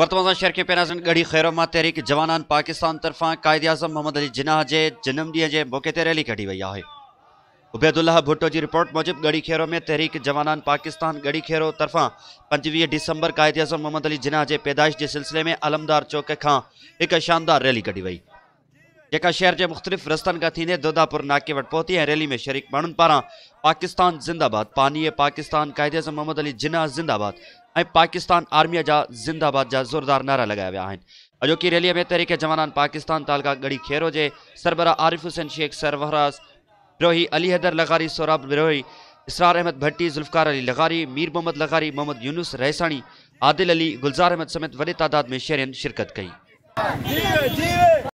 વર્તમાન શહેર કે પેનાઝન में तहरीक તહેરીક पाकिस्तान तरफा कायद કાયદે मोहम्मद अली जिनाह के जे જન્મદિંहं जे मौक़े ते रैली कड़ी वही है उबैदुल्लाह भुट्टो की रिपोर्ट मूजिबि गढ़ी खेरो में तहरीक जवानान पाकिस्तान गढ़ी खेरो तरफा पंजवी दिसंबर कायद आज़म मोहम्मद अली जिन्ना के पैदाइश के सिलसिले में अलमदार चौक का एक शानदार रैली कड़ी वही जेका शहर के मुख्तलिफ़ रस्तन का थीने दोदापुर नाके वट है रैली में शरीक माण्हुनि पारा पाकिस्तान ज़िंदाबाद पानी पाकिस्तान क़ाइदे अज़म मोहम्मद अली जिना ज़िंदाबाद ए पाकिस्तान आर्मी जहा ज़िंदाबाद जहा ज़ोरदार नारा लगाया वह अजोकी रैली में तरीके जवाना पाकिस्तान तालका गढ़ी खेर जे सरबरा आरिफ हुसैन शेख सरवहराज बिरोही अली हैदर लघारी सौराब रोही इसरार अहमद भट्टी जुल्फकार अली लघारी मीर मोहम्मद लघारी मोहम्मद यूनुस रहसानी आदिल अली गुलज़ार अहमद समेत वे तादाद में शहरियुनि शिरकत कई